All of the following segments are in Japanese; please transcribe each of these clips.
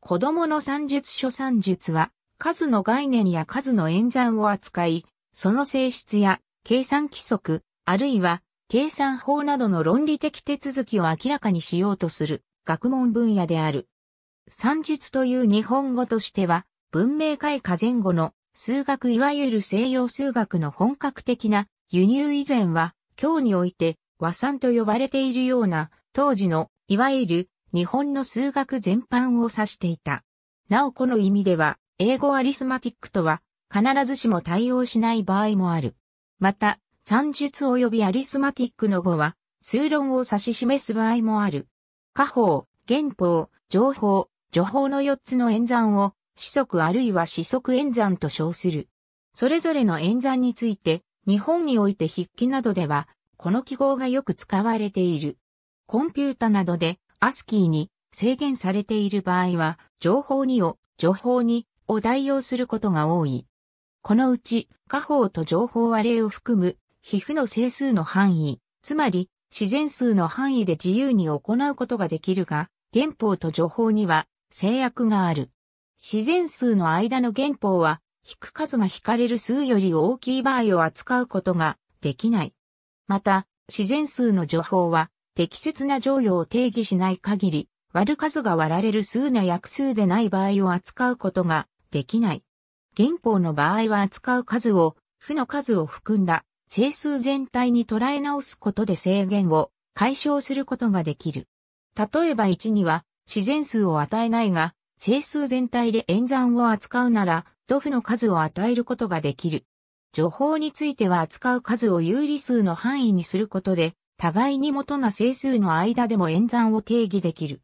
子供の算術書算術は、数の概念や数の演算を扱い、その性質や計算規則、あるいは計算法などの論理的手続きを明らかにしようとする学問分野である。算術という日本語としては、文明開化前後の数学いわゆる西洋数学の本格的な輸入以前は、今日において和算と呼ばれているような当時のいわゆる日本の数学全般を指していた。なおこの意味では、英語アリスマティックとは、必ずしも対応しない場合もある。また、算術及びアリスマティックの語は、数論を指し示す場合もある。下法、原法、情報、助法の4つの演算を、四則あるいは四則演算と称する。それぞれの演算について、日本において筆記などでは、この記号がよく使われている。コンピュータなどでアスキーに制限されている場合は、情報2を、情報2を代用することが多い。このうち、下方と情報は例を含む、皮膚の整数の範囲、つまり、自然数の範囲で自由に行うことができるが、原法と情報には制約がある。自然数の間の原法は、引く数が引かれる数より大きい場合を扱うことができない。また、自然数の情報は、適切な乗用を定義しない限り、割る数が割られる数な約数でない場合を扱うことができない。原法の場合は扱う数を、負の数を含んだ整数全体に捉え直すことで制限を解消することができる。例えば1には自然数を与えないが、整数全体で演算を扱うなら、度負の数を与えることができる。情報については扱う数を有理数の範囲にすることで、互いに元な整数の間でも演算を定義できる。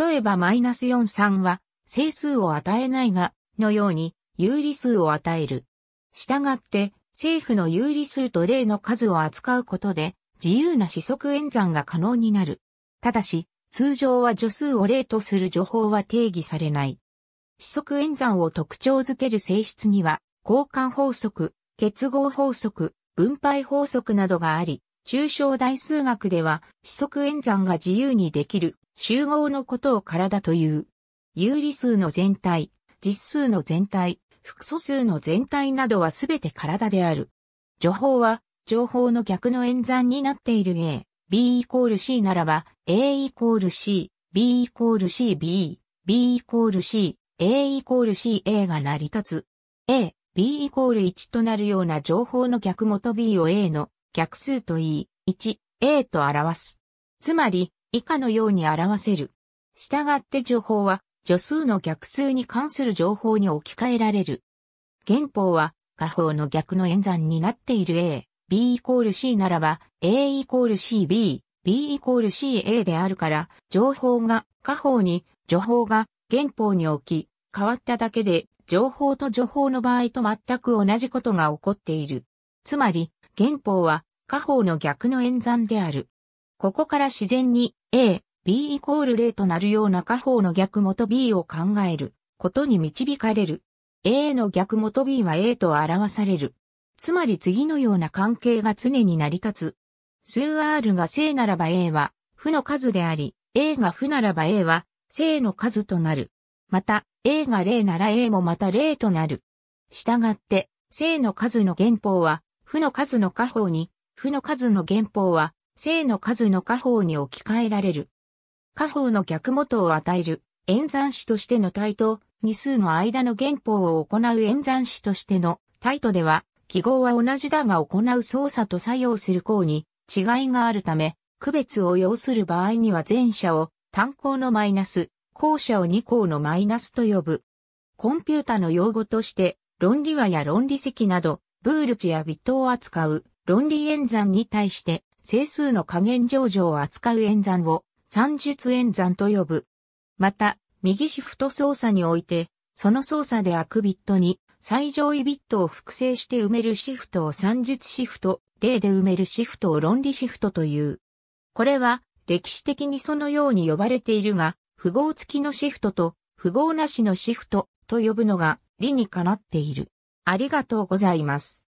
例えばマイナス -43 は整数を与えないが、のように有理数を与える。したがって、政府の有理数と例の数を扱うことで、自由な四則演算が可能になる。ただし、通常は助数を例とする助法は定義されない。四則演算を特徴づける性質には、交換法則、結合法則、分配法則などがあり、抽象代数学では、四則演算が自由にできる集合のことを体という。有理数の全体、実数の全体、複素数の全体などはすべて体である。情報は、情報の逆の演算になっている A、B イコール C ならば、A イコール C、B イコール C、B、B イコール C、A イコール C、A が成り立つ。A、B イコール1となるような情報の逆元 B を A の逆数と言い、1、A と表す。つまり、以下のように表せる。従って情報は、助数の逆数に関する情報に置き換えられる。原法は、下方の逆の演算になっている A、B イコール C ならば、A イコール CB、B イコール CA であるから、情報が下方に、情報が原法に置き、変わっただけで、情報と情報の場合と全く同じことが起こっている。つまり、原法は、下方の逆の演算である。ここから自然に A、B イコール0となるような下方の逆元 B を考えることに導かれる。A の逆元 B は A と表される。つまり次のような関係が常に成り立つ。数 R が正ならば A は負の数であり、A が負ならば A は正の数となる。また、A が0なら A もまた0となる。したがって、正の数の原法は、負の数の加法に、負の数の減法は、正の数の加法に置き換えられる。加法の逆元を与える、演算子としての対と、二数の間の減法を行う演算子としての対とでは、記号は同じだが行う操作と作用する項に違いがあるため、区別を要する場合には前者を単項のマイナス、後者を二項のマイナスと呼ぶ。コンピュータの用語として、論理和や論理積など、ブール値やビットを扱う論理演算に対して整数の加減上場を扱う演算を算術演算と呼ぶ。また、右シフト操作において、その操作でアクビットに最上位ビットを複製して埋めるシフトを算術シフト、例で埋めるシフトを論理シフトという。これは歴史的にそのように呼ばれているが、符号付きのシフトと符号なしのシフトと呼ぶのが理にかなっている。ありがとうございます。